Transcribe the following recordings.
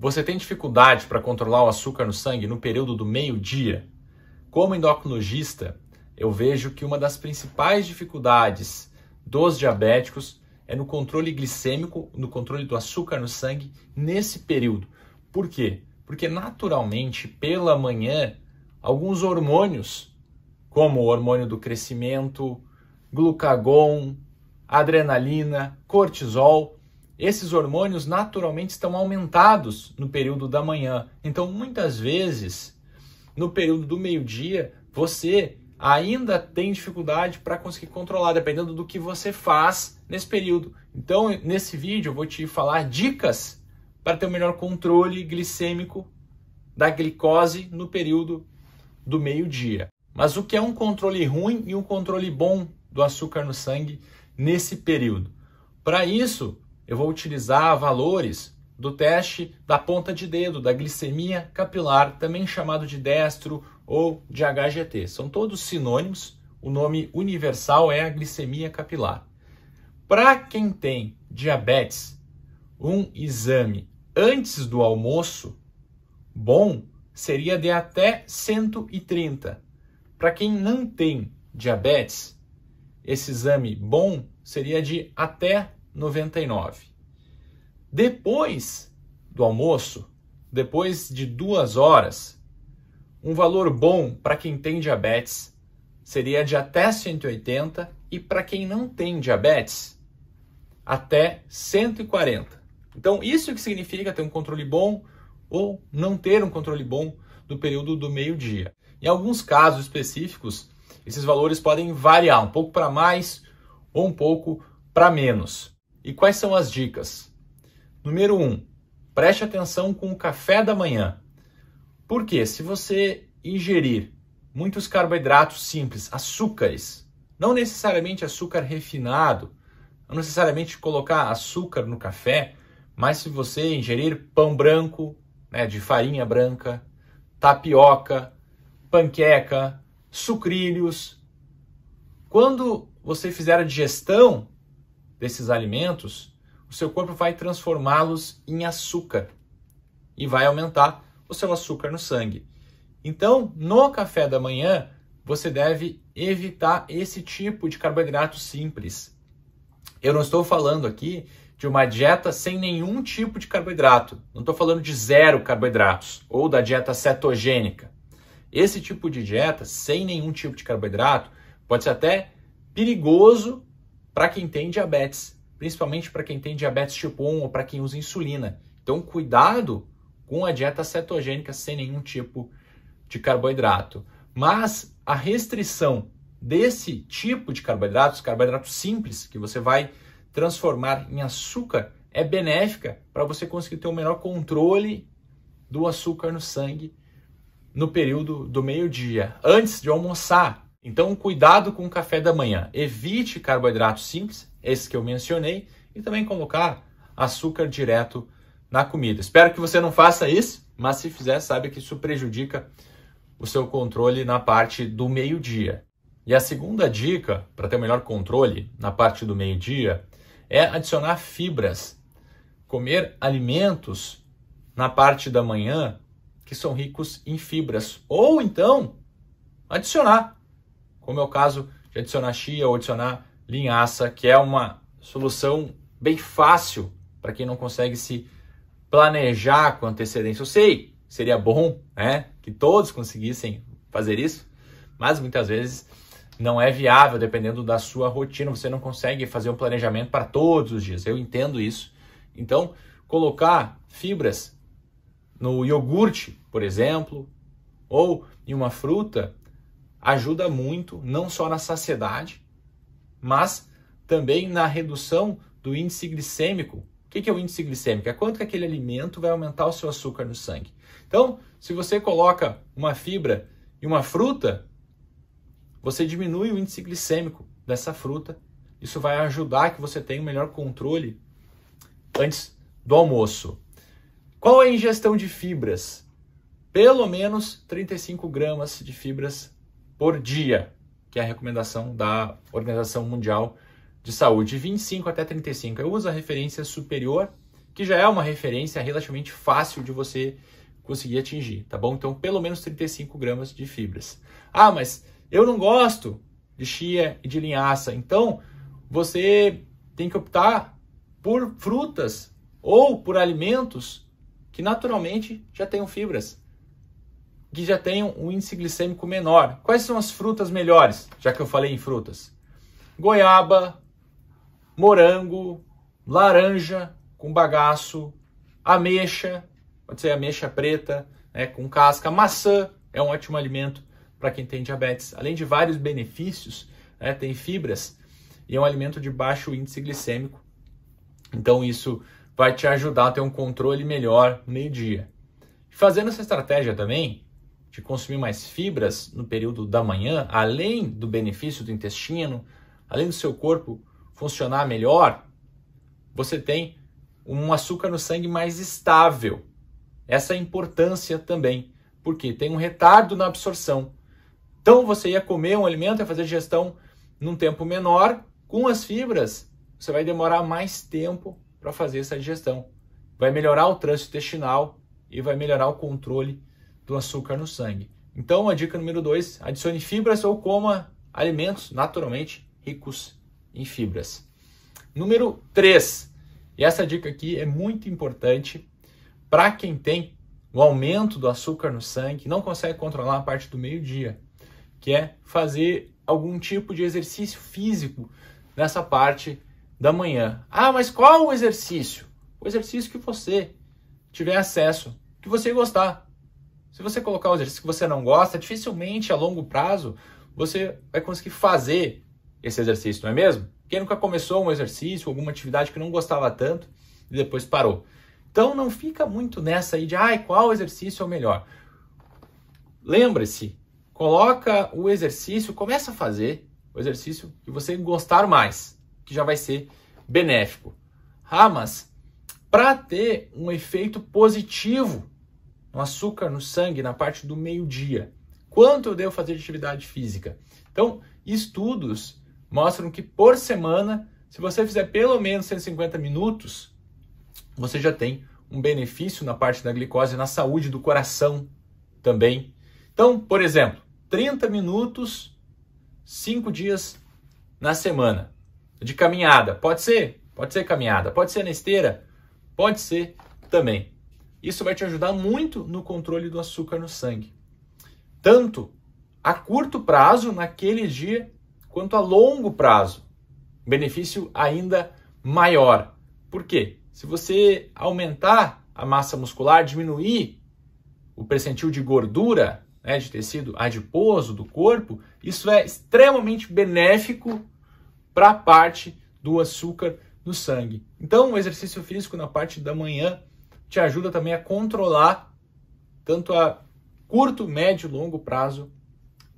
Você tem dificuldade para controlar o açúcar no sangue no período do meio-dia? Como endocrinologista, eu vejo que uma das principais dificuldades dos diabéticos é no controle glicêmico, no controle do açúcar no sangue nesse período. Por quê? Porque naturalmente, pela manhã, alguns hormônios, como o hormônio do crescimento, glucagon, adrenalina, cortisol, esses hormônios naturalmente estão aumentados no período da manhã. Então, muitas vezes, no período do meio-dia, você ainda tem dificuldade para conseguir controlar, dependendo do que você faz nesse período. Então, nesse vídeo, eu vou te falar dicas para ter o um melhor controle glicêmico da glicose no período do meio-dia. Mas o que é um controle ruim e um controle bom do açúcar no sangue nesse período? Para isso, eu vou utilizar valores do teste da ponta de dedo, da glicemia capilar, também chamado de destro ou de HGT. São todos sinônimos, o nome universal é a glicemia capilar. Para quem tem diabetes, um exame antes do almoço bom seria de até 130. Para quem não tem diabetes, esse exame bom seria de até 99. Depois do almoço, depois de duas horas, um valor bom para quem tem diabetes seria de até 180 e para quem não tem diabetes, até 140. Então, isso que significa ter um controle bom ou não ter um controle bom do período do meio-dia. Em alguns casos específicos, esses valores podem variar um pouco para mais ou um pouco para menos. E quais são as dicas? Número 1. Um, preste atenção com o café da manhã. Porque se você ingerir muitos carboidratos simples, açúcares, não necessariamente açúcar refinado, não necessariamente colocar açúcar no café, mas se você ingerir pão branco, né, de farinha branca, tapioca, panqueca, sucrilhos, quando você fizer a digestão, desses alimentos, o seu corpo vai transformá-los em açúcar e vai aumentar o seu açúcar no sangue. Então, no café da manhã, você deve evitar esse tipo de carboidrato simples. Eu não estou falando aqui de uma dieta sem nenhum tipo de carboidrato. Não estou falando de zero carboidratos ou da dieta cetogênica. Esse tipo de dieta sem nenhum tipo de carboidrato pode ser até perigoso para quem tem diabetes, principalmente para quem tem diabetes tipo 1 ou para quem usa insulina. Então, cuidado com a dieta cetogênica sem nenhum tipo de carboidrato. Mas a restrição desse tipo de carboidratos, carboidratos simples, que você vai transformar em açúcar, é benéfica para você conseguir ter o um melhor controle do açúcar no sangue no período do meio-dia, antes de almoçar, então, cuidado com o café da manhã. Evite carboidratos simples, esses que eu mencionei, e também colocar açúcar direto na comida. Espero que você não faça isso, mas se fizer, sabe que isso prejudica o seu controle na parte do meio-dia. E a segunda dica para ter um melhor controle na parte do meio-dia é adicionar fibras. Comer alimentos na parte da manhã que são ricos em fibras. Ou então adicionar como é o caso de adicionar chia ou adicionar linhaça, que é uma solução bem fácil para quem não consegue se planejar com antecedência. Eu sei, seria bom, né, que todos conseguissem fazer isso, mas muitas vezes não é viável dependendo da sua rotina, você não consegue fazer um planejamento para todos os dias. Eu entendo isso. Então, colocar fibras no iogurte, por exemplo, ou em uma fruta, ajuda muito, não só na saciedade, mas também na redução do índice glicêmico. O que é o índice glicêmico? É quanto que aquele alimento vai aumentar o seu açúcar no sangue. Então, se você coloca uma fibra e uma fruta, você diminui o índice glicêmico dessa fruta. Isso vai ajudar que você tenha um melhor controle antes do almoço. Qual é a ingestão de fibras? Pelo menos 35 gramas de fibras por dia, que é a recomendação da Organização Mundial de Saúde, 25 até 35. Eu uso a referência superior, que já é uma referência relativamente fácil de você conseguir atingir, tá bom? Então, pelo menos 35 gramas de fibras. Ah, mas eu não gosto de chia e de linhaça, então você tem que optar por frutas ou por alimentos que naturalmente já tenham fibras que já tenham um índice glicêmico menor. Quais são as frutas melhores? Já que eu falei em frutas. Goiaba, morango, laranja com bagaço, ameixa, pode ser ameixa preta, né, com casca, maçã é um ótimo alimento para quem tem diabetes. Além de vários benefícios, né, tem fibras e é um alimento de baixo índice glicêmico. Então isso vai te ajudar a ter um controle melhor no meio-dia. Fazendo essa estratégia também, de consumir mais fibras no período da manhã, além do benefício do intestino, além do seu corpo funcionar melhor, você tem um açúcar no sangue mais estável. Essa é a importância também, porque tem um retardo na absorção. Então você ia comer um alimento e fazer digestão num tempo menor, com as fibras, você vai demorar mais tempo para fazer essa digestão. Vai melhorar o trânsito intestinal e vai melhorar o controle do açúcar no sangue. Então, a dica número 2, adicione fibras ou coma alimentos naturalmente ricos em fibras. Número 3, e essa dica aqui é muito importante para quem tem o aumento do açúcar no sangue, não consegue controlar a parte do meio-dia, que é fazer algum tipo de exercício físico nessa parte da manhã. Ah, mas qual o exercício? O exercício que você tiver acesso, que você gostar. Se você colocar um exercício que você não gosta, dificilmente a longo prazo você vai conseguir fazer esse exercício, não é mesmo? Quem nunca começou um exercício, alguma atividade que não gostava tanto e depois parou? Então não fica muito nessa aí de ai, qual exercício é o melhor. Lembre-se, coloca o exercício, começa a fazer o exercício que você gostar mais, que já vai ser benéfico. Ah, mas para ter um efeito positivo no açúcar, no sangue, na parte do meio-dia. Quanto eu devo fazer de atividade física? Então, estudos mostram que por semana, se você fizer pelo menos 150 minutos, você já tem um benefício na parte da glicose, na saúde do coração também. Então, por exemplo, 30 minutos, 5 dias na semana de caminhada. Pode ser? Pode ser caminhada, pode ser na esteira, pode ser também. Isso vai te ajudar muito no controle do açúcar no sangue. Tanto a curto prazo, naquele dia, quanto a longo prazo. Benefício ainda maior. Por quê? Se você aumentar a massa muscular, diminuir o percentil de gordura, né, de tecido adiposo do corpo, isso é extremamente benéfico para a parte do açúcar no sangue. Então, o exercício físico na parte da manhã te ajuda também a controlar, tanto a curto, médio e longo prazo,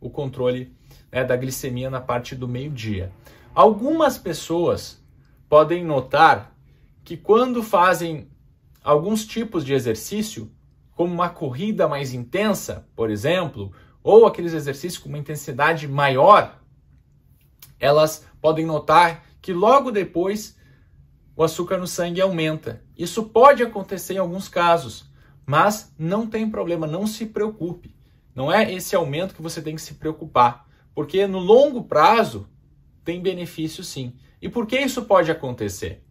o controle né, da glicemia na parte do meio-dia. Algumas pessoas podem notar que quando fazem alguns tipos de exercício, como uma corrida mais intensa, por exemplo, ou aqueles exercícios com uma intensidade maior, elas podem notar que logo depois o açúcar no sangue aumenta. Isso pode acontecer em alguns casos, mas não tem problema, não se preocupe. Não é esse aumento que você tem que se preocupar, porque no longo prazo tem benefício sim. E por que isso pode acontecer?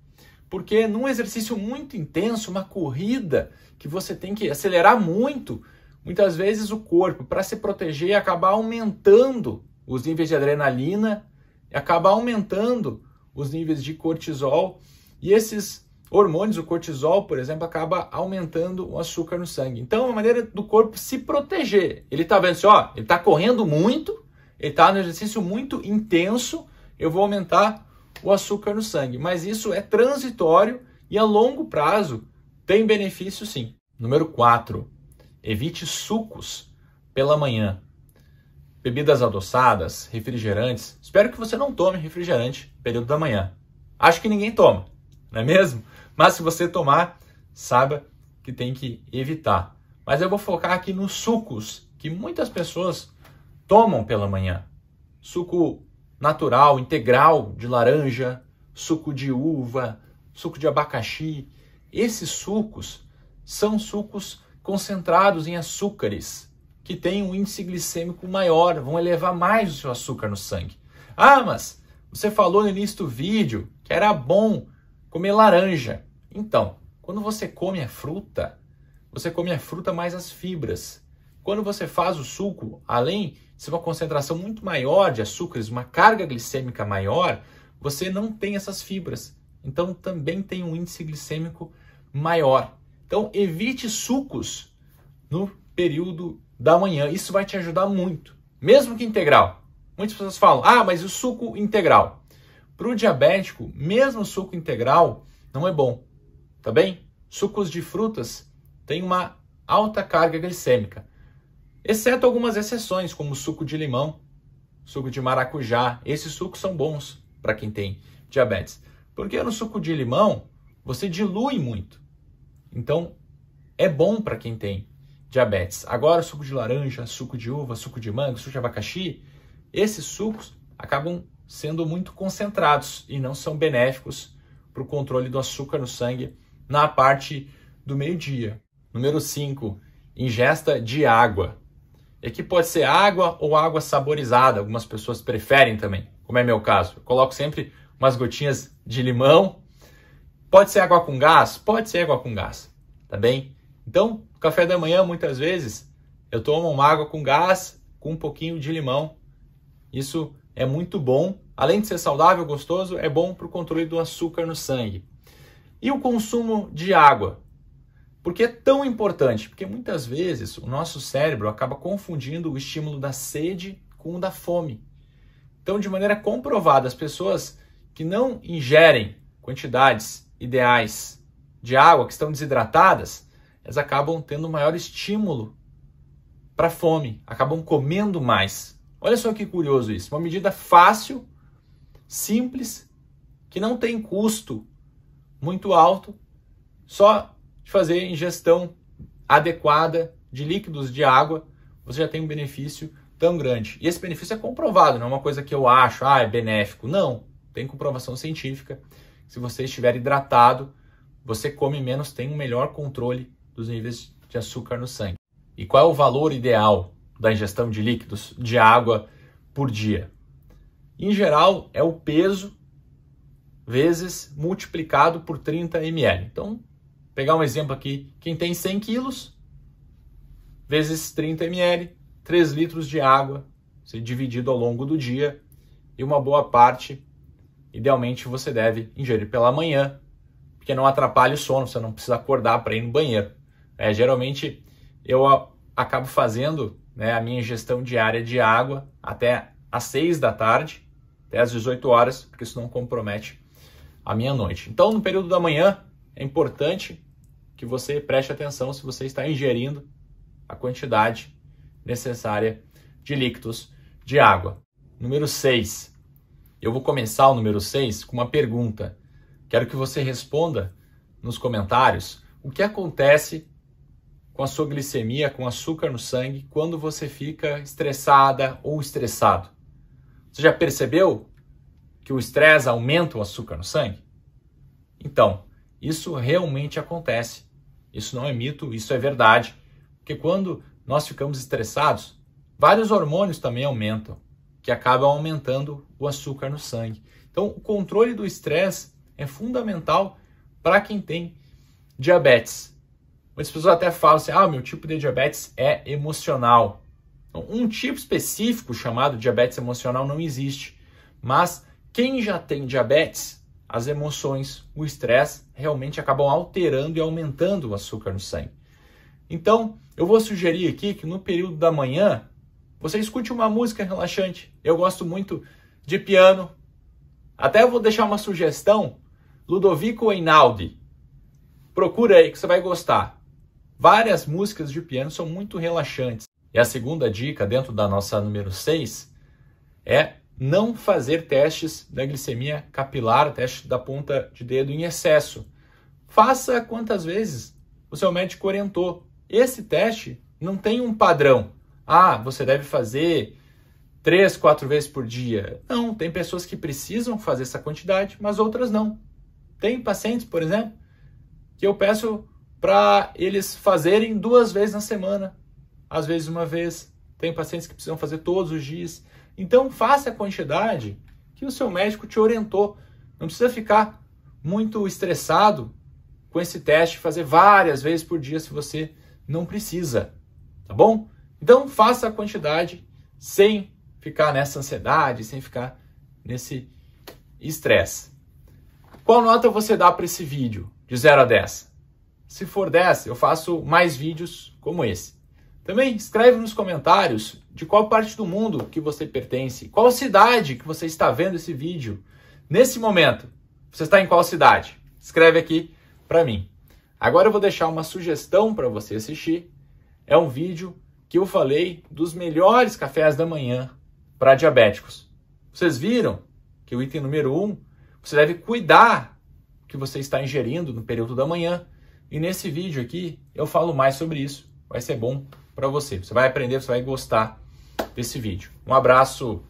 Porque num exercício muito intenso, uma corrida que você tem que acelerar muito, muitas vezes o corpo, para se proteger, acaba aumentando os níveis de adrenalina, acaba aumentando os níveis de cortisol e esses hormônios, o cortisol, por exemplo, acaba aumentando o açúcar no sangue. Então, é uma maneira do corpo se proteger. Ele está vendo assim, ó, ele está correndo muito, ele está no exercício muito intenso, eu vou aumentar o açúcar no sangue. Mas isso é transitório e a longo prazo tem benefício sim. Número 4. Evite sucos pela manhã. Bebidas adoçadas, refrigerantes. Espero que você não tome refrigerante período da manhã. Acho que ninguém toma não é mesmo? Mas se você tomar, saiba que tem que evitar. Mas eu vou focar aqui nos sucos que muitas pessoas tomam pela manhã. Suco natural, integral de laranja, suco de uva, suco de abacaxi. Esses sucos são sucos concentrados em açúcares, que têm um índice glicêmico maior, vão elevar mais o seu açúcar no sangue. Ah, mas você falou no início do vídeo que era bom comer laranja. Então, quando você come a fruta, você come a fruta mais as fibras. Quando você faz o suco, além de ser uma concentração muito maior de açúcares, uma carga glicêmica maior, você não tem essas fibras. Então também tem um índice glicêmico maior. Então evite sucos no período da manhã. Isso vai te ajudar muito. Mesmo que integral. Muitas pessoas falam: "Ah, mas o suco integral". Para o diabético, mesmo suco integral não é bom, tá bem? Sucos de frutas têm uma alta carga glicêmica, exceto algumas exceções, como suco de limão, suco de maracujá. Esses sucos são bons para quem tem diabetes, porque no suco de limão você dilui muito. Então, é bom para quem tem diabetes. Agora, suco de laranja, suco de uva, suco de manga, suco de abacaxi, esses sucos acabam sendo muito concentrados e não são benéficos para o controle do açúcar no sangue na parte do meio-dia. Número 5, ingesta de água. É e aqui pode ser água ou água saborizada, algumas pessoas preferem também, como é meu caso. Eu coloco sempre umas gotinhas de limão. Pode ser água com gás? Pode ser água com gás, tá bem? Então, café da manhã, muitas vezes, eu tomo uma água com gás com um pouquinho de limão. Isso é muito bom. Além de ser saudável, gostoso, é bom para o controle do açúcar no sangue. E o consumo de água? Por que é tão importante? Porque muitas vezes o nosso cérebro acaba confundindo o estímulo da sede com o da fome. Então, de maneira comprovada, as pessoas que não ingerem quantidades ideais de água, que estão desidratadas, elas acabam tendo maior estímulo para fome, acabam comendo mais. Olha só que curioso isso. Uma medida fácil, simples, que não tem custo muito alto, só de fazer ingestão adequada de líquidos de água, você já tem um benefício tão grande. E esse benefício é comprovado, não é uma coisa que eu acho, ah, é benéfico. Não, tem comprovação científica. Se você estiver hidratado, você come menos, tem um melhor controle dos níveis de açúcar no sangue. E qual é o valor ideal da ingestão de líquidos, de água por dia. Em geral, é o peso vezes multiplicado por 30 ml. Então, pegar um exemplo aqui, quem tem 100 quilos, vezes 30 ml, 3 litros de água, se dividido ao longo do dia, e uma boa parte, idealmente, você deve ingerir pela manhã, porque não atrapalha o sono, você não precisa acordar para ir no banheiro. É, geralmente, eu acabo fazendo né, a minha ingestão diária de água até às 6 da tarde, até às 18 horas, porque isso não compromete a minha noite. Então, no período da manhã, é importante que você preste atenção se você está ingerindo a quantidade necessária de líquidos de água. Número 6. Eu vou começar o número 6 com uma pergunta. Quero que você responda nos comentários o que acontece com a sua glicemia, com açúcar no sangue, quando você fica estressada ou estressado. Você já percebeu que o estresse aumenta o açúcar no sangue? Então, isso realmente acontece. Isso não é mito, isso é verdade. Porque quando nós ficamos estressados, vários hormônios também aumentam, que acabam aumentando o açúcar no sangue. Então, o controle do estresse é fundamental para quem tem diabetes. Muitas pessoas até falam assim: ah, meu tipo de diabetes é emocional. Então, um tipo específico chamado diabetes emocional não existe. Mas quem já tem diabetes, as emoções, o estresse realmente acabam alterando e aumentando o açúcar no sangue. Então, eu vou sugerir aqui que no período da manhã você escute uma música relaxante. Eu gosto muito de piano. Até vou deixar uma sugestão: Ludovico Einaudi. Procura aí que você vai gostar. Várias músicas de piano são muito relaxantes. E a segunda dica, dentro da nossa número 6, é não fazer testes da glicemia capilar, teste da ponta de dedo em excesso. Faça quantas vezes o seu médico orientou. Esse teste não tem um padrão. Ah, você deve fazer três, quatro vezes por dia. Não, tem pessoas que precisam fazer essa quantidade, mas outras não. Tem pacientes, por exemplo, que eu peço para eles fazerem duas vezes na semana, às vezes uma vez. Tem pacientes que precisam fazer todos os dias. Então, faça a quantidade que o seu médico te orientou. Não precisa ficar muito estressado com esse teste, fazer várias vezes por dia se você não precisa, tá bom? Então, faça a quantidade sem ficar nessa ansiedade, sem ficar nesse estresse. Qual nota você dá para esse vídeo de 0 a 10? Se for dessa, eu faço mais vídeos como esse. Também escreve nos comentários de qual parte do mundo que você pertence, qual cidade que você está vendo esse vídeo. Nesse momento, você está em qual cidade? Escreve aqui para mim. Agora eu vou deixar uma sugestão para você assistir. É um vídeo que eu falei dos melhores cafés da manhã para diabéticos. Vocês viram que o item número 1, um, você deve cuidar que você está ingerindo no período da manhã e nesse vídeo aqui eu falo mais sobre isso. Vai ser bom para você. Você vai aprender, você vai gostar desse vídeo. Um abraço.